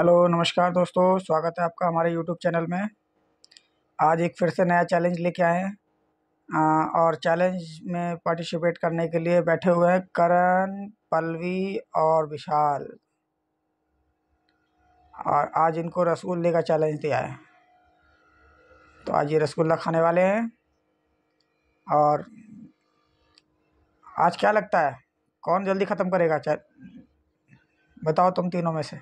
hello नमस्कार दोस्तों स्वागत है आपका हमारे यूट्यूब चैनल में आज एक फिर से नया चैलेंज लेके आए हैं और चैलेंज में पार्टिसिपेट करने के लिए बैठे हुए हैं करण पलवी और विशाल और आज इनको रसगुल्ले का चैलेंज दिया है तो आज ये रसगुल्ला खाने वाले हैं और आज क्या लगता है कौन जल्दी ख़त्म करेगा बताओ तुम तीनों में से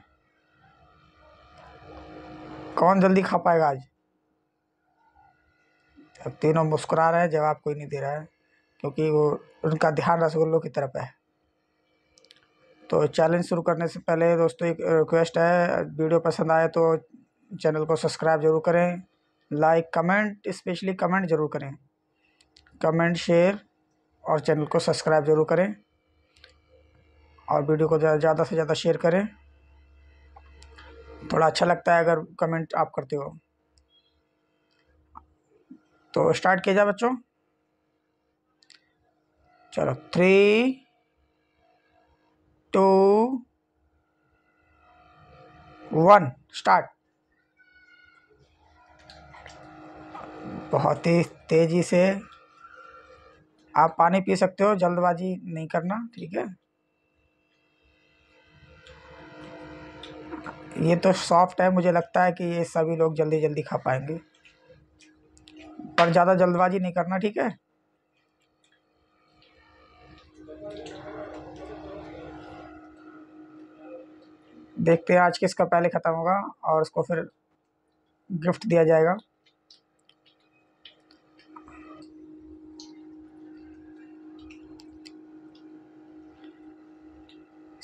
कौन जल्दी खा पाएगा आज अब तीनों मुस्कुरा रहे हैं जवाब कोई नहीं दे रहा है क्योंकि वो उनका ध्यान रसगुल्लों की तरफ है तो चैलेंज शुरू करने से पहले दोस्तों एक रिक्वेस्ट है वीडियो पसंद आए तो चैनल को सब्सक्राइब जरूर करें लाइक कमेंट स्पेशली कमेंट ज़रूर करें कमेंट शेयर और चैनल को सब्सक्राइब ज़रूर करें और वीडियो को ज़्यादा से ज़्यादा शेयर करें थोड़ा अच्छा लगता है अगर कमेंट आप करते हो तो स्टार्ट किया जाए बच्चों चलो थ्री टू वन स्टार्ट बहुत ही तेज़ी से आप पानी पी सकते हो जल्दबाजी नहीं करना ठीक है ये तो सॉफ्ट है मुझे लगता है कि ये सभी लोग जल्दी जल्दी खा पाएंगे पर ज़्यादा जल्दबाजी नहीं करना ठीक है देखते हैं आज किसका पहले ख़त्म होगा और उसको फिर गिफ्ट दिया जाएगा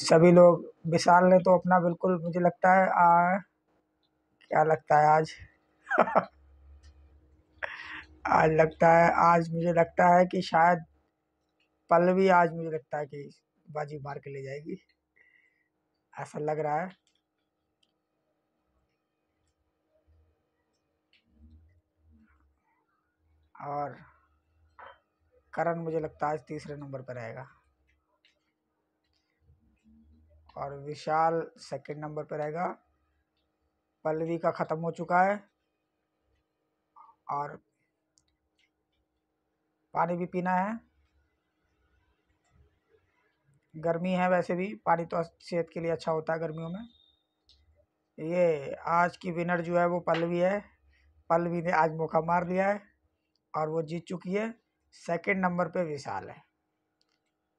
सभी लोग विशाल ने तो अपना बिल्कुल मुझे लगता है आ, क्या लगता है आज आज लगता है आज मुझे लगता है कि शायद पल्लवी आज मुझे लगता है कि बाजी मार के ले जाएगी ऐसा लग रहा है और करण मुझे लगता है आज तीसरे नंबर पर रहेगा और विशाल सेकंड नंबर पर रहेगा पल्लवी का ख़त्म हो चुका है और पानी भी पीना है गर्मी है वैसे भी पानी तो सेहत के लिए अच्छा होता है गर्मियों में ये आज की विनर जो है वो पल्लवी है पल्लवी ने आज मौका मार दिया है और वो जीत चुकी है सेकंड नंबर पे विशाल है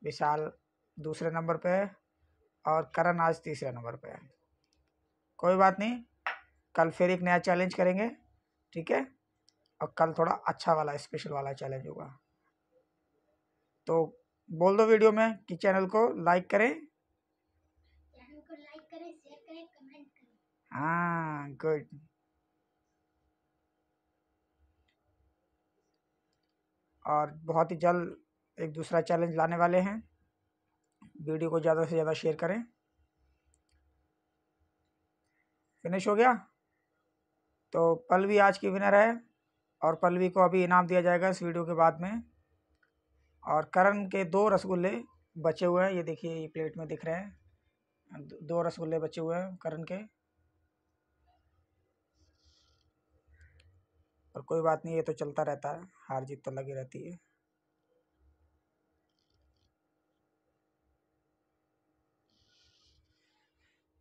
विशाल दूसरे नंबर पे है और करण आज तीसरे नंबर पे है कोई बात नहीं कल फिर एक नया चैलेंज करेंगे ठीक है और कल थोड़ा अच्छा वाला स्पेशल वाला चैलेंज होगा तो बोल दो वीडियो में कि चैनल को लाइक करें हाँ गुड और बहुत ही जल्द एक दूसरा चैलेंज लाने वाले हैं वीडियो को ज़्यादा से ज़्यादा शेयर करें फिनिश हो गया तो पलवी आज की विनर है और पलवी को अभी इनाम दिया जाएगा इस वीडियो के बाद में और करण के दो रसगुल्ले बचे हुए हैं ये देखिए ये प्लेट में दिख रहे हैं दो रसगुल्ले बचे हुए हैं करण के और कोई बात नहीं ये तो चलता रहता है हार जीत तो लगी रहती है